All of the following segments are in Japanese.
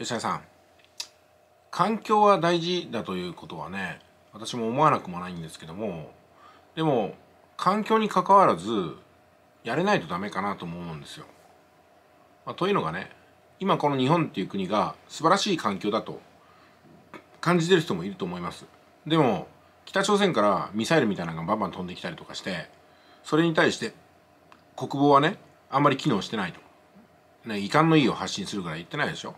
吉田さん環境は大事だということはね私も思わなくもないんですけどもでも環境にかかわらずやれないとダメかなとも思うんですよ。まあ、というのがね今この日本っていう国が素晴らしい環境だと感じてる人もいると思います。でも北朝鮮からミサイルみたいなのがバンバン飛んできたりとかしてそれに対して国防はねあんまり機能してないと、ね、遺憾の意を発信するぐらい言ってないでしょ。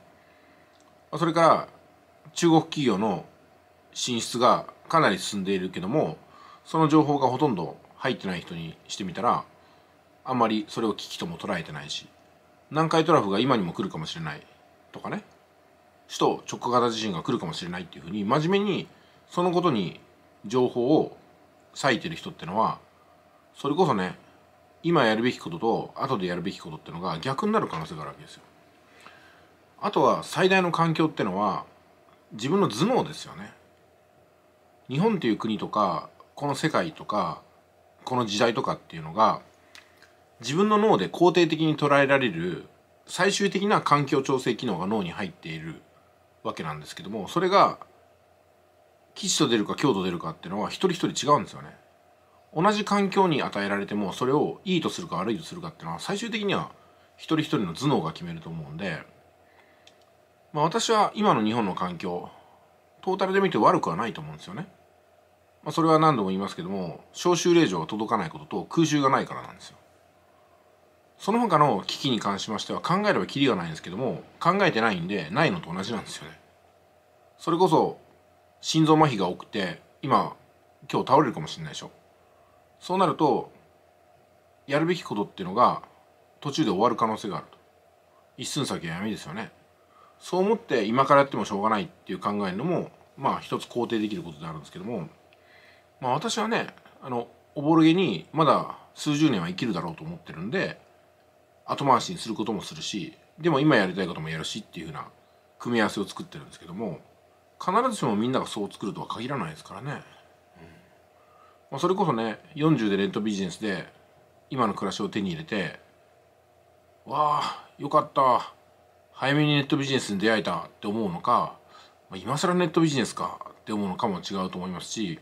それから中国企業の進出がかなり進んでいるけどもその情報がほとんど入ってない人にしてみたらあんまりそれを危機とも捉えてないし南海トラフが今にも来るかもしれないとかね首都直下型地震が来るかもしれないっていうふうに真面目にそのことに情報を割いてる人ってのはそれこそね今やるべきことと後でやるべきことってのが逆になる可能性があるわけですよ。あとは最大の環境ってのは自分の頭脳ですよね日本という国とかこの世界とかこの時代とかっていうのが自分の脳で肯定的に捉えられる最終的な環境調整機能が脳に入っているわけなんですけどもそれが吉と出るか強度出るかっていうのは一人一人違うんですよね。同じ環境に与えられてもそれをいいとするか悪いとするかっていうのは最終的には一人一人の頭脳が決めると思うんでまあ、私は今の日本の環境トータルで見て悪くはないと思うんですよね、まあ、それは何度も言いますけども招集令状が届かないことと空襲がないからなんですよその他の危機に関しましては考えればキリがないんですけども考えてないんでないのと同じなんですよねそれこそ心臓麻痺が多くて今今日倒れるかもしれないでしょそうなるとやるべきことっていうのが途中で終わる可能性があると一寸先は闇ですよねそう思って今からやってもしょうがないっていう考えるのもまあ一つ肯定できることであるんですけどもまあ私はねあのおぼろげにまだ数十年は生きるだろうと思ってるんで後回しにすることもするしでも今やりたいこともやるしっていうふうな組み合わせを作ってるんですけども必ずしもみんながそう作るとは限らないですからね、うんまあ、それこそね40でレットビジネスで今の暮らしを手に入れてわあよかった早めにネットビジネスに出会えたって思うのか、まあ、今更ネットビジネスかって思うのかも違うと思いますし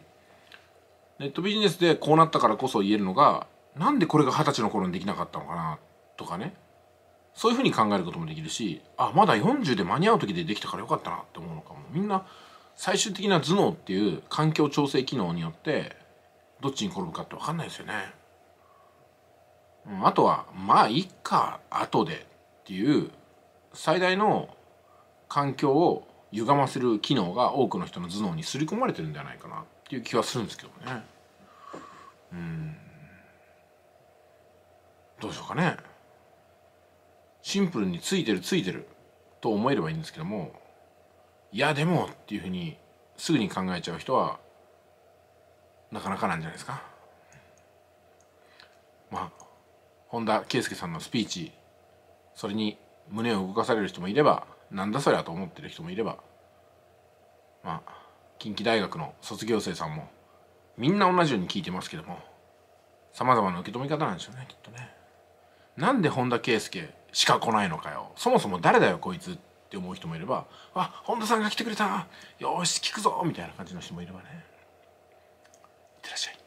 ネットビジネスでこうなったからこそ言えるのがなんでこれが二十歳の頃にできなかったのかなとかねそういうふうに考えることもできるしあまだ40で間に合う時でできたからよかったなって思うのかもみんな最終的な頭脳っていう環境調整機能によってどっちに転ぶかって分かんないですよね。うん、あとはまあいっか後でっていう最大の環境を歪ませる機能が多くの人の頭脳に刷り込まれてるんじゃないかなっていう気はするんですけどねうんどうでしょうかねシンプルについてるついてると思えればいいんですけどもいやでもっていうふうにすぐに考えちゃう人はなかなかなんじゃないですかまあ本田圭佑さんのスピーチそれに胸を動かされる人もいればなんだそりゃと思ってる人もいればまあ近畿大学の卒業生さんもみんな同じように聞いてますけどもさまざまな受け止め方なんでしょうねきっとね。なんで本田圭佑しか来ないのかよそもそも誰だよこいつって思う人もいれば「あ本田さんが来てくれたよし聞くぞ」みたいな感じの人もいればね。いってらっしゃい。